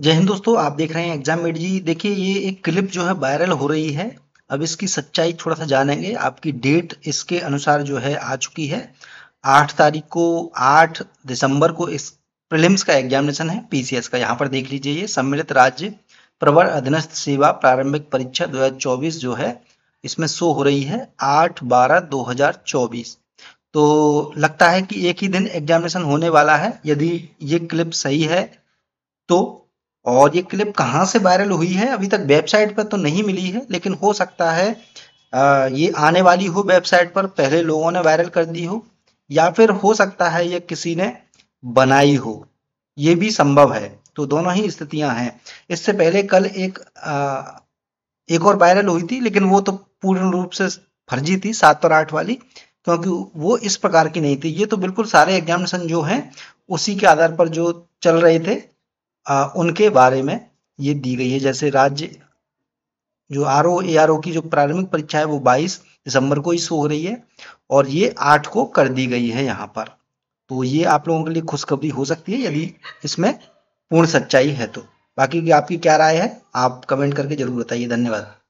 जय हिंद दोस्तों आप देख रहे हैं एग्जाम मेड जी देखिए ये एक क्लिप जो है वायरल हो रही है अब इसकी सच्चाई थोड़ा सा जानेंगे आपकी डेट इसके अनुसार जो है आ चुकी है आठ तारीख को आठ दिसंबर को इस प्रिलिम्स का एग्जामिनेशन है पीसीएस का यहाँ पर देख लीजिए ये सम्मिलित राज्य प्रवर अधीनस्थ सेवा प्रारंभिक परीक्षा दो जो है इसमें शो हो रही है आठ बारह दो तो लगता है कि एक ही दिन एग्जामिनेशन होने वाला है यदि ये क्लिप सही है तो और ये क्लिप कहाँ से वायरल हुई है अभी तक वेबसाइट पर तो नहीं मिली है लेकिन हो सकता है आ, ये आने वाली हो वेबसाइट पर पहले लोगों ने वायरल कर दी हो या फिर हो सकता है ये किसी ने बनाई हो ये भी संभव है तो दोनों ही स्थितियां हैं इससे पहले कल एक आ, एक और वायरल हुई थी लेकिन वो तो पूर्ण रूप से फर्जी थी सात और आठ वाली क्योंकि वो इस प्रकार की नहीं थी ये तो बिल्कुल सारे एग्जामिनेशन जो हैं उसी के आधार पर जो चल रहे थे आ, उनके बारे में ये दी गई है जैसे राज्य जो R O A R O की जो प्रारंभिक परीक्षा है वो 22 दिसंबर को शो हो रही है और ये आठ को कर दी गई है यहाँ पर तो ये आप लोगों के लिए खुशखबरी हो सकती है यदि इसमें पूर्ण सच्चाई है तो बाकी आपकी क्या राय है आप कमेंट करके जरूर बताइए धन्यवाद